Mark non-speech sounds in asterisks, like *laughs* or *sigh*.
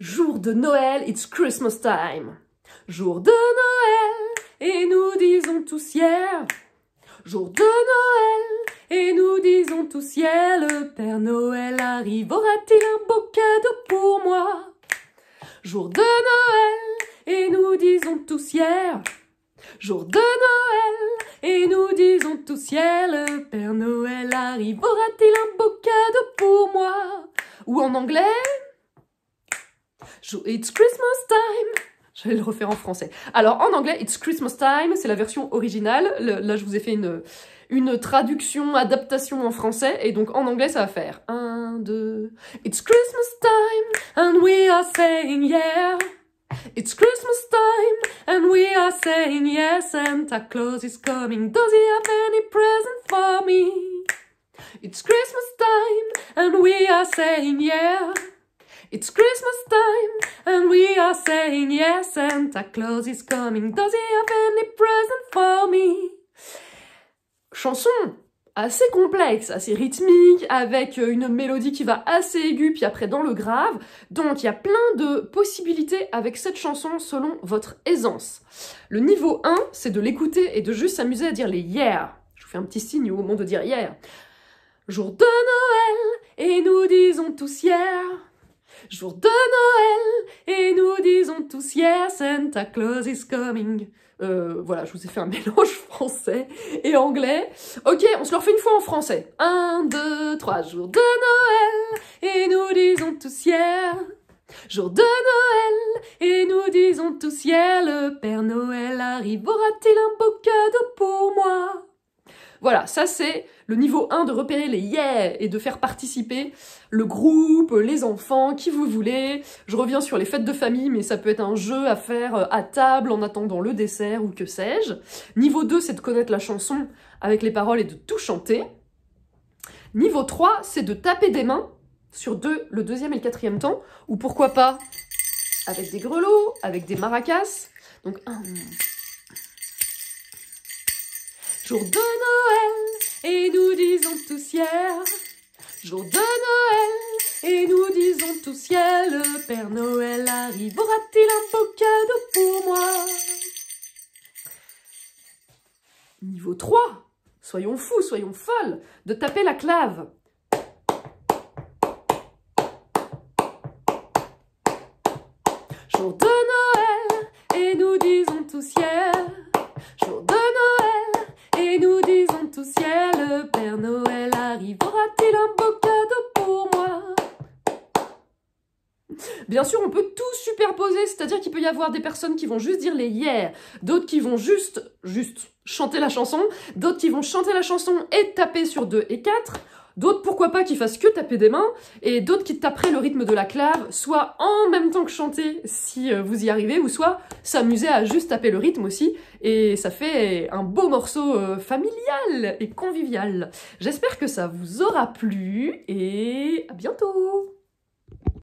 Jour de Noël, it's Christmas time. Jour de Noël, et nous disons tous hier. Jour de Noël, et nous disons tous hier. Le Père Noël arrive, aura-t-il un beau cadeau pour moi Jour de Noël, et nous disons tous hier. Jour de Noël, et nous disons tous hier. Le Père Noël arrive, aura-t-il un beau cadeau pour moi Ou en anglais It's Christmas time je vais le refaire en français. Alors, en anglais, It's Christmas Time, c'est la version originale. là, je vous ai fait une, une traduction, adaptation en français, et donc en anglais, ça va faire... 1 2 It's Christmas time, and we are saying yeah It's Christmas time, and we are saying yes Santa Claus is coming, does he have any present for me It's Christmas time, and we are saying yeah It's Christmas time and we are saying yes. Santa Claus is coming. Does he have any present for me? Chanson assez complexe, assez rythmique, avec euh, une mélodie qui va assez aiguë, puis après dans le grave. Donc il y a plein de possibilités avec cette chanson selon votre aisance. Le niveau 1, c'est de l'écouter et de juste s'amuser à dire les hier. Je vous fais un petit signe au moment de dire hier. Jour de Noël, et nous disons tous hier. Jour de Noël, et nous disons tous Yes, Santa Claus is coming. Euh, voilà, je vous ai fait un *laughs* mélange français et anglais. Ok, on se le refait une fois en français. Un, deux, trois, jour de Noël, et nous disons tous hier. Jour de Noël, et nous disons tous hier, le Père Noël arrive, aura-t-il un beau cœur voilà, ça c'est le niveau 1 de repérer les yeah et de faire participer le groupe, les enfants, qui vous voulez. Je reviens sur les fêtes de famille, mais ça peut être un jeu à faire euh, à table en attendant le dessert ou que sais-je. Niveau 2, c'est de connaître la chanson avec les paroles et de tout chanter. Niveau 3, c'est de taper des mains sur deux, le deuxième et le quatrième temps, ou pourquoi pas avec des grelots, avec des maracas. Donc, Jour de Noël, et nous disons tous hier. Jour de Noël, et nous disons tous ciel. Père Noël arrivera-t-il un beau cadeau pour moi Niveau 3, soyons fous, soyons folles, de taper la clave. Jour de Noël arrivera t il un beau cadeau pour moi Bien sûr, on peut tout superposer, c'est-à-dire qu'il peut y avoir des personnes qui vont juste dire les hier, d'autres qui vont juste, juste chanter la chanson, d'autres qui vont chanter la chanson et taper sur 2 et 4, D'autres, pourquoi pas, qui fassent que taper des mains, et d'autres qui taperaient le rythme de la clave, soit en même temps que chanter, si euh, vous y arrivez, ou soit s'amuser à juste taper le rythme aussi, et ça fait un beau morceau euh, familial et convivial. J'espère que ça vous aura plu, et à bientôt